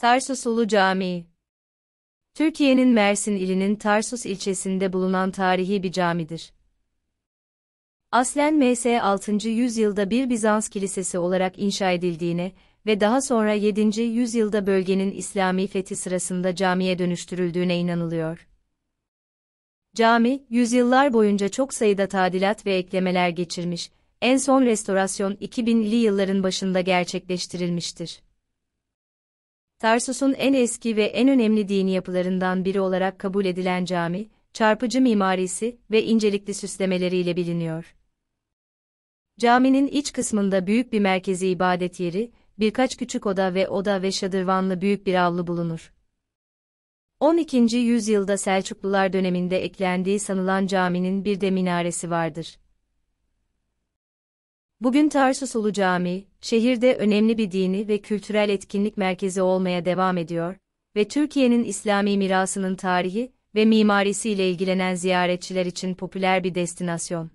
Tarsus Ulu Camii Türkiye'nin Mersin ilinin Tarsus ilçesinde bulunan tarihi bir camidir. Aslen M.S. 6. yüzyılda bir Bizans kilisesi olarak inşa edildiğine ve daha sonra 7. yüzyılda bölgenin İslami fethi sırasında camiye dönüştürüldüğüne inanılıyor. Cami, yüzyıllar boyunca çok sayıda tadilat ve eklemeler geçirmiş, en son restorasyon 2000'li yılların başında gerçekleştirilmiştir. Tarsus'un en eski ve en önemli dini yapılarından biri olarak kabul edilen cami, çarpıcı mimarisi ve incelikli süslemeleriyle biliniyor. Caminin iç kısmında büyük bir merkezi ibadet yeri, birkaç küçük oda ve oda ve şadırvanlı büyük bir avlu bulunur. 12. yüzyılda Selçuklular döneminde eklendiği sanılan caminin bir de minaresi vardır. Bugün Tarsus Ulu Camii, şehirde önemli bir dini ve kültürel etkinlik merkezi olmaya devam ediyor ve Türkiye'nin İslami mirasının tarihi ve mimarisiyle ilgilenen ziyaretçiler için popüler bir destinasyon.